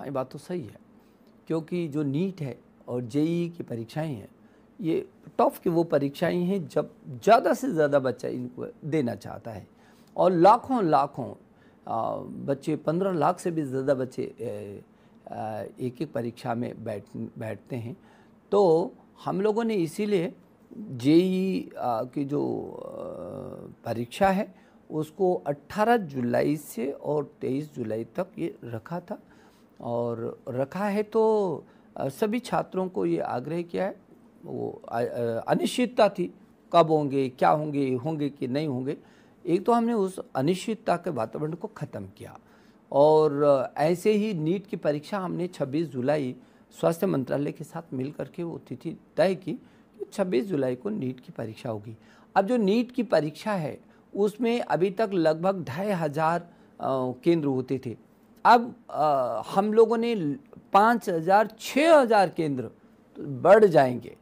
हाँ ये बात तो सही है क्योंकि जो नीट है और जेई की परीक्षाएं हैं ये टॉफ की वो परीक्षाएं हैं जब ज़्यादा से ज़्यादा बच्चा इनको देना चाहता है और लाखों लाखों बच्चे पंद्रह लाख से भी ज़्यादा बच्चे एक एक परीक्षा में बैठ बैठते हैं तो हम लोगों ने इसीलिए जेई की जो परीक्षा है उसको 18 जुलाई से और 23 जुलाई तक ये रखा था और रखा है तो सभी छात्रों को ये आग्रह किया है वो अनिश्चितता थी कब होंगे क्या होंगे होंगे कि नहीं होंगे एक तो हमने उस अनिश्चितता के वातावरण को ख़त्म किया और ऐसे ही नीट की परीक्षा हमने 26 जुलाई स्वास्थ्य मंत्रालय के साथ मिल करके वो तिथि तय की कि 26 जुलाई को नीट की परीक्षा होगी अब जो नीट की परीक्षा है उसमें अभी तक लगभग ढाई हज़ार केंद्र होते थे अब आ, हम लोगों ने पाँच हज़ार छः हज़ार केंद्र बढ़ जाएंगे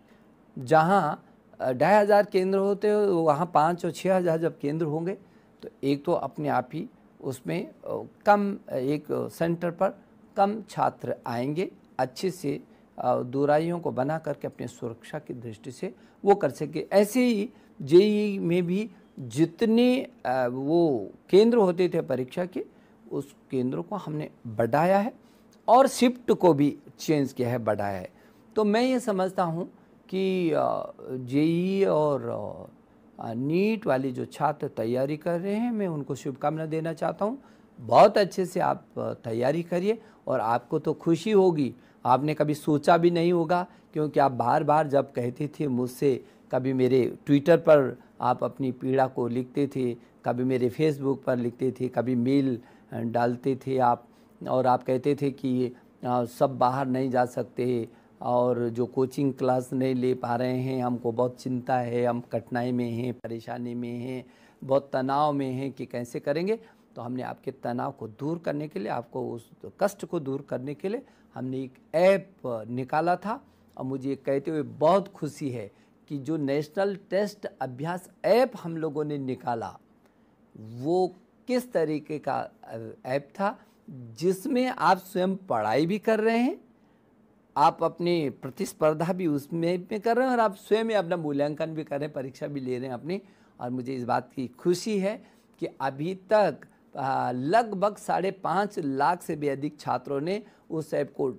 जहाँ ढाई हज़ार केंद्र होते हो वहाँ पाँच और छः हज़ार जब केंद्र होंगे तो एक तो अपने आप ही उसमें कम एक सेंटर पर कम छात्र आएंगे अच्छे से दुराइयों को बना करके अपने सुरक्षा की दृष्टि से वो कर सके ऐसे ही जेई में भी जितने वो केंद्र होते थे परीक्षा के उस केंद्र को हमने बढ़ाया है और शिफ्ट को भी चेंज किया है बढ़ाया है तो मैं ये समझता हूँ कि जेई और नीट वाली जो छात्र तैयारी कर रहे हैं मैं उनको शुभकामना देना चाहता हूँ बहुत अच्छे से आप तैयारी करिए और आपको तो खुशी होगी आपने कभी सोचा भी नहीं होगा क्योंकि आप बार बार जब कहते थे मुझसे कभी मेरे ट्विटर पर आप अपनी पीड़ा को लिखते थे कभी मेरे फेसबुक पर लिखते थे कभी मेल डालते थे आप और आप कहते थे कि सब बाहर नहीं जा सकते और जो कोचिंग क्लास नहीं ले पा रहे हैं हमको बहुत चिंता है हम कठिनाई में हैं परेशानी में हैं बहुत तनाव में हैं कि कैसे करेंगे तो हमने आपके तनाव को दूर करने के लिए आपको उस कष्ट को दूर करने के लिए हमने एक ऐप निकाला था और मुझे कहते हुए बहुत खुशी है कि जो नेशनल टेस्ट अभ्यास ऐप हम लोगों ने निकाला वो किस तरीके का ऐप था जिसमें आप स्वयं पढ़ाई भी कर रहे हैं आप अपनी प्रतिस्पर्धा भी उसमें में कर रहे हैं और आप स्वयं अपना मूल्यांकन भी कर रहे हैं परीक्षा भी ले रहे हैं अपनी और मुझे इस बात की खुशी है कि अभी तक लगभग साढ़े पाँच लाख से भी अधिक छात्रों ने उस ऐप को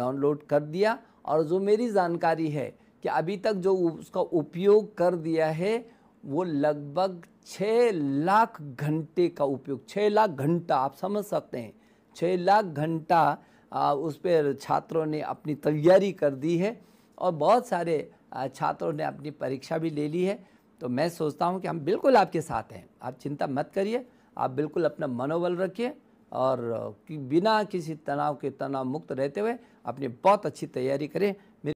डाउनलोड कर दिया और जो मेरी जानकारी है कि अभी तक जो उसका उपयोग कर दिया है वो लगभग छः लाख घंटे का उपयोग छः लाख घंटा आप समझ सकते हैं छः लाख घंटा उस पर छात्रों ने अपनी तैयारी कर दी है और बहुत सारे छात्रों ने अपनी परीक्षा भी ले ली है तो मैं सोचता हूँ कि हम बिल्कुल आपके साथ हैं आप चिंता मत करिए आप बिल्कुल अपना मनोबल रखिए और कि बिना किसी तनाव के तनाव मुक्त रहते हुए अपनी बहुत अच्छी तैयारी करें